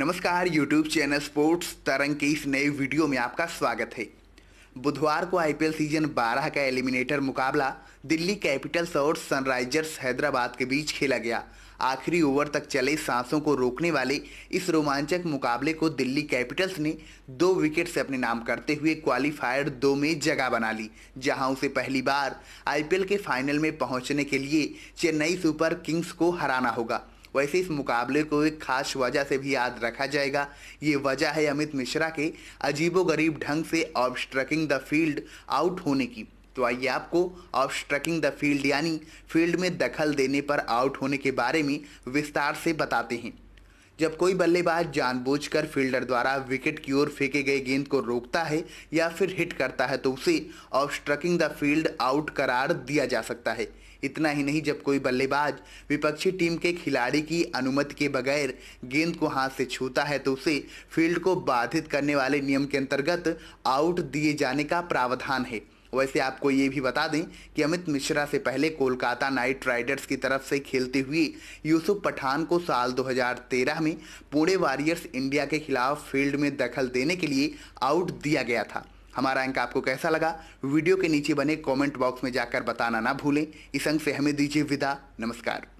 नमस्कार YouTube channel sports तरंग के इस नए वीडियो में आपका स्वागत है बुधवार को आईपीएल सीजन 12 का एलिमिनेटर मुकाबला दिल्ली कैपिटल्स और सनराइजर्स हैदराबाद के बीच खेला गया आखिरी ओवर तक चले सांसों को रोकने वाले इस रोमांचक मुकाबले को दिल्ली कैपिटल्स ने दो विकेट से अपने नाम करते हुए क्वालिफायर दो में जगह बना ली जहां उसे पहली बार आईपीएल के फाइनल में पहुंचने के लिए चेन्नई सुपर किंग्स को हराना होगा वैसे इस मुकाबले को एक खास वजह से भी याद रखा जाएगा ये वजह है अमित मिश्रा के अजीबोगरीब ढंग से स्ट्रकिंग द फील्ड आउट होने की तो आइए आपको स्ट्रकिंग द फील्ड यानी फील्ड में दखल देने पर आउट होने के बारे में विस्तार से बताते हैं जब कोई बल्लेबाज जानबूझकर फील्डर द्वारा विकेट की ओर फेंके गए गेंद को रोकता है या फिर हिट करता है तो उसे स्ट्रकिंग द फील्ड आउट करार दिया जा सकता है इतना ही नहीं जब कोई बल्लेबाज विपक्षी टीम के खिलाड़ी की अनुमति के बगैर गेंद को हाथ से छूता है तो उसे फील्ड को बाधित करने वाले नियम के अंतर्गत आउट दिए जाने का प्रावधान है वैसे आपको ये भी बता दें कि अमित मिश्रा से पहले कोलकाता नाइट राइडर्स की तरफ से खेलते हुए यूसुफ पठान को साल 2013 में पुणे वॉरियर्स इंडिया के खिलाफ फील्ड में दखल देने के लिए आउट दिया गया था हमारा अंक आपको कैसा लगा वीडियो के नीचे बने कमेंट बॉक्स में जाकर बताना ना भूलें इस अंक से हमें दीजिए विदा नमस्कार